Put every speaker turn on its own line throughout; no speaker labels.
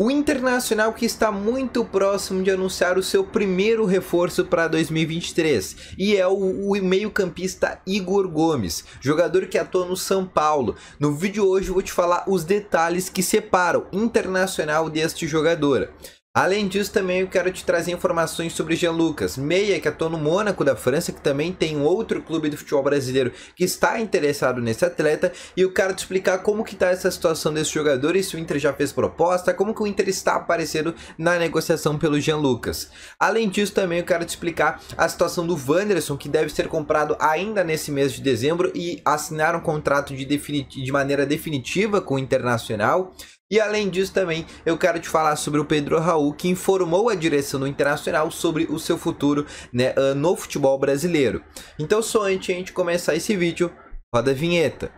O Internacional que está muito próximo de anunciar o seu primeiro reforço para 2023 e é o, o meio-campista Igor Gomes, jogador que atua no São Paulo. No vídeo hoje eu vou te falar os detalhes que separam Internacional deste jogador. Além disso, também eu quero te trazer informações sobre Jean Lucas, meia que atua no Mônaco da França, que também tem outro clube de futebol brasileiro que está interessado nesse atleta, e eu quero te explicar como que está essa situação desse jogador e se o Inter já fez proposta, como que o Inter está aparecendo na negociação pelo Jean Lucas. Além disso, também eu quero te explicar a situação do Wanderson, que deve ser comprado ainda nesse mês de dezembro e assinar um contrato de, de maneira definitiva com o Internacional. E além disso também, eu quero te falar sobre o Pedro Raul, que informou a direção do Internacional sobre o seu futuro né, ah, no futebol brasileiro. Então, só antes de a gente começar esse vídeo, roda a vinheta.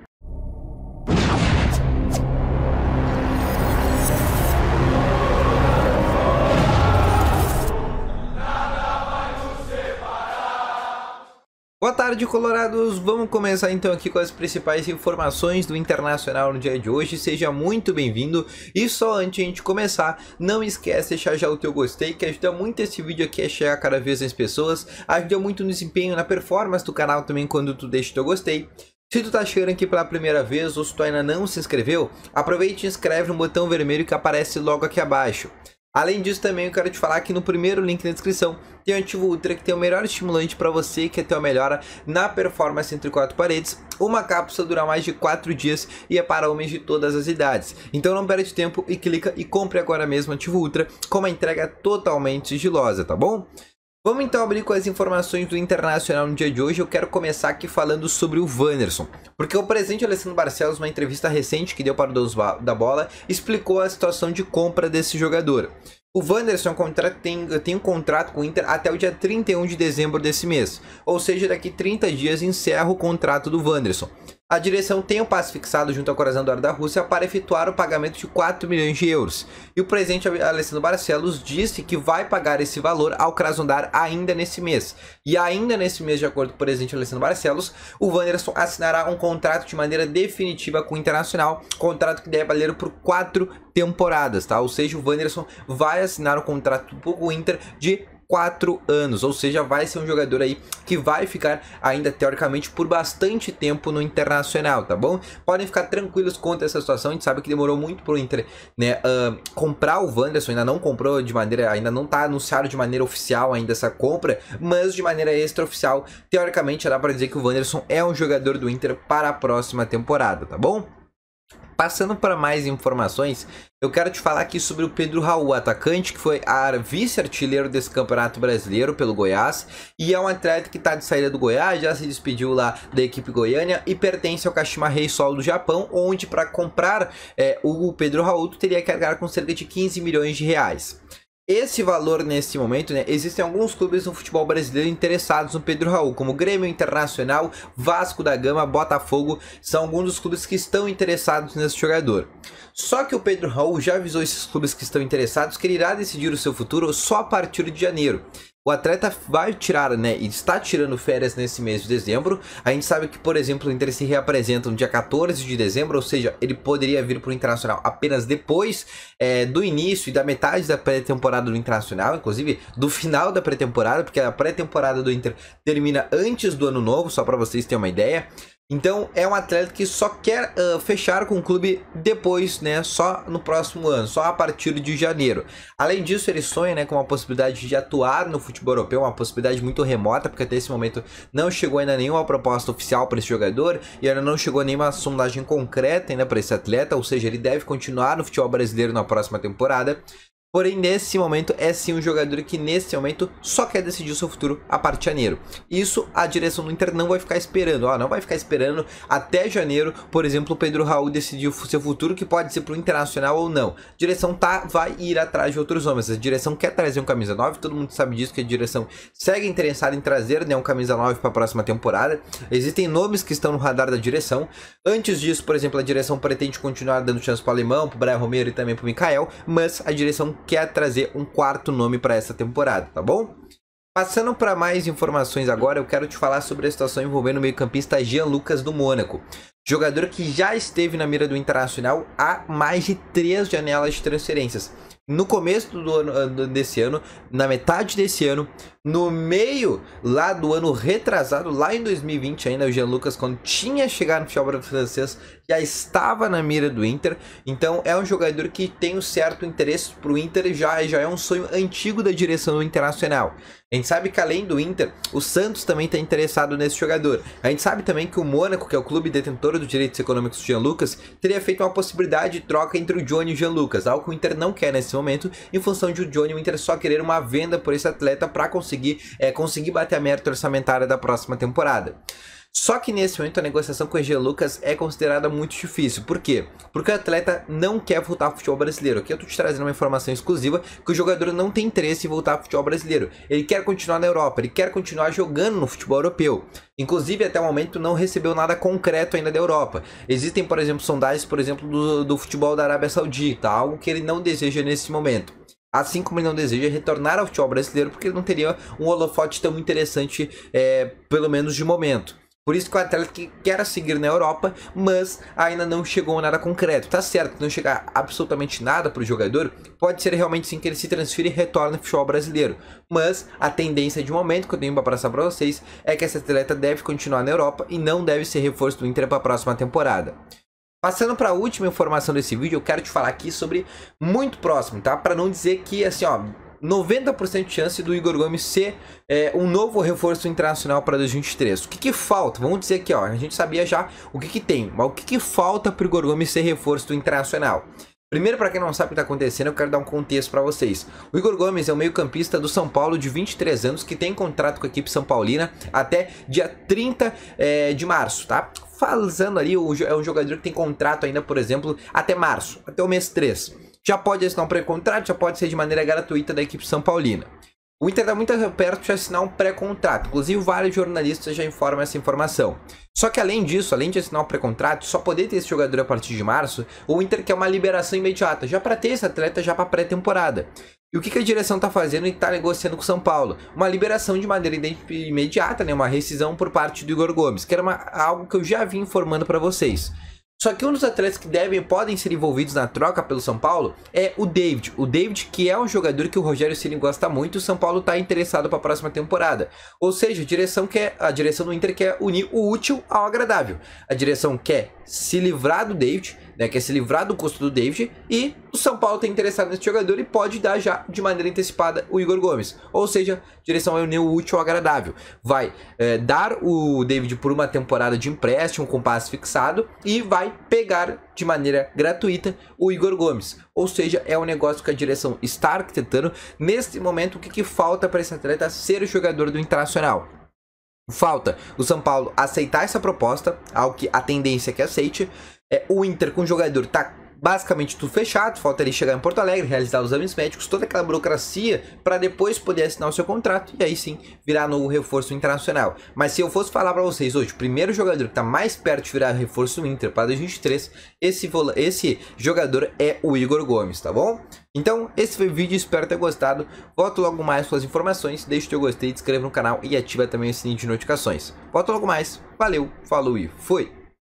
Boa tarde, colorados! Vamos começar então aqui com as principais informações do Internacional no dia de hoje. Seja muito bem-vindo! E só antes de a gente começar, não esquece de deixar já o teu gostei, que ajuda muito esse vídeo aqui a chegar cada vez mais pessoas, ajuda muito no desempenho, na performance do canal também quando tu deixa o teu gostei. Se tu tá chegando aqui pela primeira vez ou se tu ainda não se inscreveu, aproveite e inscreve no botão vermelho que aparece logo aqui abaixo. Além disso, também eu quero te falar que no primeiro link na descrição tem o Ativo Ultra, que tem o melhor estimulante para você que quer é ter uma melhora na performance entre quatro paredes. Uma cápsula dura mais de 4 dias e é para homens de todas as idades. Então não perde tempo e clica e compre agora mesmo o Ativo Ultra com uma entrega totalmente sigilosa, tá bom? Vamos então abrir com as informações do Internacional no dia de hoje. Eu quero começar aqui falando sobre o Wanderson, porque o presidente Alessandro Barcelos, numa entrevista recente que deu para o Donos da Bola, explicou a situação de compra desse jogador. O Wanderson é tem, tem um contrato com o Inter até o dia 31 de dezembro desse mês, ou seja, daqui 30 dias encerra o contrato do Wanderson. A direção tem um passe fixado junto ao coração do ar da Rússia para efetuar o pagamento de 4 milhões de euros. E o presidente Alessandro Barcelos disse que vai pagar esse valor ao Krasnodar ainda nesse mês. E ainda nesse mês, de acordo com o presidente Alessandro Barcelos, o Wanderson assinará um contrato de maneira definitiva com o Internacional, contrato que deve valer por 4 temporadas, tá? Ou seja, o Wanderson vai assinar o um contrato com o Inter de 4 anos, ou seja, vai ser um jogador aí que vai ficar ainda teoricamente por bastante tempo no Internacional, tá bom? Podem ficar tranquilos quanto a essa situação, a gente sabe que demorou muito pro Inter, né, uh, comprar o Wanderson, ainda não comprou de maneira, ainda não tá anunciado de maneira oficial ainda essa compra, mas de maneira extraoficial, teoricamente dá para dizer que o Wanderson é um jogador do Inter para a próxima temporada, tá bom? Passando para mais informações, eu quero te falar aqui sobre o Pedro Raul, atacante que foi a vice-artilheiro desse Campeonato Brasileiro pelo Goiás e é um atleta que está de saída do Goiás, já se despediu lá da equipe goiânia e pertence ao Kashima Reysol do Japão, onde para comprar é, o Pedro Raul teria que arcar com cerca de 15 milhões de reais esse valor nesse momento, né? Existem alguns clubes no futebol brasileiro interessados no Pedro Raul, como Grêmio Internacional, Vasco da Gama, Botafogo, são alguns dos clubes que estão interessados nesse jogador. Só que o Pedro Raul já avisou esses clubes que estão interessados que ele irá decidir o seu futuro só a partir de janeiro. O atleta vai tirar, né, e está tirando férias nesse mês de dezembro. A gente sabe que, por exemplo, o Inter se reapresenta no dia 14 de dezembro, ou seja, ele poderia vir para o Internacional apenas depois é, do início e da metade da pré-temporada do Internacional, inclusive do final da pré-temporada, porque a pré-temporada do Inter termina antes do ano novo, só para vocês terem uma ideia. Então é um atleta que só quer uh, fechar com o clube depois, né? Só no próximo ano, só a partir de janeiro. Além disso, ele sonha né, com a possibilidade de atuar no futebol europeu, uma possibilidade muito remota, porque até esse momento não chegou ainda nenhuma proposta oficial para esse jogador e ainda não chegou nenhuma sondagem concreta ainda para esse atleta, ou seja, ele deve continuar no futebol brasileiro na próxima temporada. Porém, nesse momento, é sim um jogador que, nesse momento, só quer decidir o seu futuro a partir de janeiro. Isso a direção do Inter não vai ficar esperando. Ah, não vai ficar esperando até janeiro, por exemplo, o Pedro Raul decidir o seu futuro, que pode ser pro Internacional ou não. A direção tá, vai ir atrás de outros homens. A direção quer trazer um camisa 9, todo mundo sabe disso, que a direção segue interessada em trazer né, um camisa 9 para a próxima temporada. Existem nomes que estão no radar da direção. Antes disso, por exemplo, a direção pretende continuar dando chance para o Alemão, para o Brian Romero e também para o Mikael, mas a direção quer trazer um quarto nome para essa temporada, tá bom? Passando para mais informações agora, eu quero te falar sobre a situação envolvendo o meio-campista Jean Lucas do Mônaco. Jogador que já esteve na mira do Internacional há mais de três janelas de transferências. No começo do ano, ah, desse ano, na metade desse ano, no meio lá do ano retrasado, lá em 2020 ainda, o Jean Lucas, quando tinha chegado no futebol francês, já estava na mira do Inter. Então é um jogador que tem um certo interesse para o Inter, já, já é um sonho antigo da direção do Internacional. A gente sabe que além do Inter, o Santos também está interessado nesse jogador. A gente sabe também que o Mônaco, que é o clube detentor dos direitos econômicos do Jean Lucas, teria feito uma possibilidade de troca entre o Johnny e o Jean Lucas, algo que o Inter não quer nesse momento, em função de o Johnny e o Inter só querer uma venda por esse atleta para conseguir conseguir, é, conseguir bater a meta orçamentária da próxima temporada. Só que nesse momento a negociação com o EG Lucas é considerada muito difícil. Por quê? Porque o atleta não quer voltar ao futebol brasileiro. Aqui eu estou te trazendo uma informação exclusiva que o jogador não tem interesse em voltar ao futebol brasileiro. Ele quer continuar na Europa, ele quer continuar jogando no futebol europeu. Inclusive, até o momento não recebeu nada concreto ainda da Europa. Existem, por exemplo, sondagens, por exemplo, do, do futebol da Arábia Saudita, algo que ele não deseja nesse momento. Assim como ele não deseja retornar ao futebol brasileiro, porque ele não teria um holofote tão interessante, é, pelo menos de momento. Por isso que o Atlético quer seguir na Europa, mas ainda não chegou a nada concreto. Tá certo, que não chegar absolutamente nada para o jogador, pode ser realmente sim que ele se transfira e retorne ao futebol brasileiro. Mas a tendência de momento que eu tenho para passar para vocês é que esse atleta deve continuar na Europa e não deve ser reforço do Inter para a próxima temporada. Passando para a última informação desse vídeo, eu quero te falar aqui sobre muito próximo, tá? Para não dizer que, assim, ó, 90% de chance do Igor Gomes ser é, um novo reforço internacional para 2023. O que, que falta? Vamos dizer aqui, ó, a gente sabia já o que, que tem, mas o que, que falta para o Igor Gomes ser reforço internacional? Primeiro, para quem não sabe o que está acontecendo, eu quero dar um contexto para vocês. O Igor Gomes é o meio-campista do São Paulo de 23 anos que tem contrato com a equipe São Paulina até dia 30 é, eh, de março, tá? Falando ali, é um jogador que tem contrato ainda, por exemplo, até março, até o mês 3. Já pode assinar um pré-contrato, já pode ser de maneira gratuita da equipe São Paulina. O Inter está muito perto de assinar um pré-contrato, inclusive vários jornalistas já informam essa informação. Só que além disso, além de assinar um pré-contrato, só poder ter esse jogador a partir de março, o Inter quer uma liberação imediata, já para ter esse atleta já para pré-temporada. E o que, que a direção está fazendo e está negociando com o São Paulo? Uma liberação de maneira imediata, né? uma rescisão por parte do Igor Gomes, que era uma, algo que eu já vim informando para vocês. Só que um dos atletas que devem podem ser envolvidos na troca pelo São Paulo é o David. O David, que é um jogador que o Rogério Ceni gosta muito, o São Paulo está interessado para a próxima temporada. Ou seja, a direção quer, a direção do Inter quer unir o útil ao agradável. A direção quer se livrar do David né, quer se livrar do custo do David e o São Paulo tem tá interessado nesse jogador e pode dar já de maneira antecipada o Igor Gomes. Ou seja, direção é o útil agradável. Vai é, dar o David por uma temporada de empréstimo com passe fixado e vai pegar de maneira gratuita o Igor Gomes. Ou seja, é um negócio que a direção está arquitetando. Neste momento, o que, que falta para esse atleta ser o jogador do Internacional? Falta o São Paulo aceitar essa proposta, ao que a tendência é que aceite. É, o Inter com o jogador tá basicamente tudo fechado, falta ele chegar em Porto Alegre, realizar os exames médicos, toda aquela burocracia para depois poder assinar o seu contrato e aí sim virar novo reforço internacional. Mas se eu fosse falar para vocês hoje, o primeiro jogador que está mais perto de virar reforço Inter para 2023, esse, esse jogador é o Igor Gomes, tá bom? Então, esse foi o vídeo, espero ter gostado. Volto logo mais com as informações, deixe o seu gostei, inscreva no canal e ativa também o sininho de notificações. Volto logo mais, valeu, falou e fui!